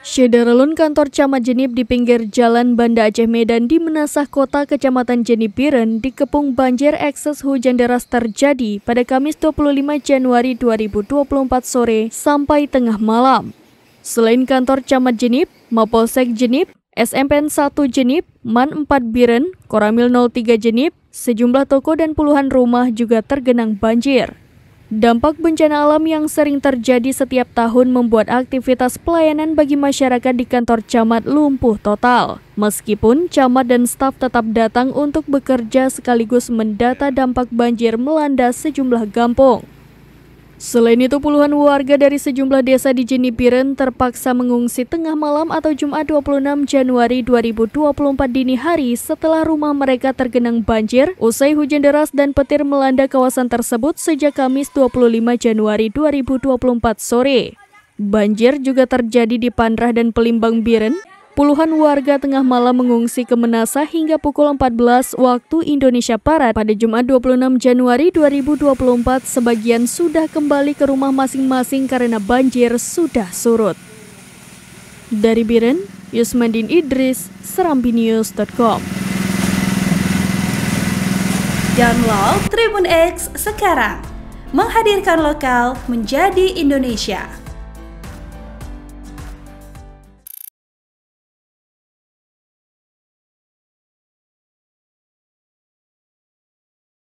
Syederalun kantor Camat Jenib di pinggir Jalan Banda Aceh Medan di Menasah Kota Kecamatan Jenipiren dikepung banjir ekses hujan deras terjadi pada Kamis 25 Januari 2024 sore sampai tengah malam. Selain kantor Camat Jenib, Mapolsek Jenib, SMPN 1 Jenip, MAN 4 Biren, Koramil 03 Jenip, sejumlah toko dan puluhan rumah juga tergenang banjir. Dampak bencana alam yang sering terjadi setiap tahun membuat aktivitas pelayanan bagi masyarakat di kantor camat lumpuh total. Meskipun camat dan staf tetap datang untuk bekerja sekaligus mendata dampak banjir melanda sejumlah kampung. Selain itu, puluhan warga dari sejumlah desa di Jenipiren terpaksa mengungsi tengah malam atau Jumat 26 Januari 2024 dini hari setelah rumah mereka tergenang banjir usai hujan deras dan petir melanda kawasan tersebut sejak Kamis 25 Januari 2024 sore. Banjir juga terjadi di Panrah dan Pelimbang Biren, Puluhan warga tengah malam mengungsi ke Menasa hingga pukul 14 waktu Indonesia Barat pada Jumat 26 Januari 2024 sebagian sudah kembali ke rumah masing-masing karena banjir sudah surut. Dari Biren, Yusmandin Idris, SerambiNews.com. Download Tribun X sekarang, menghadirkan lokal menjadi Indonesia.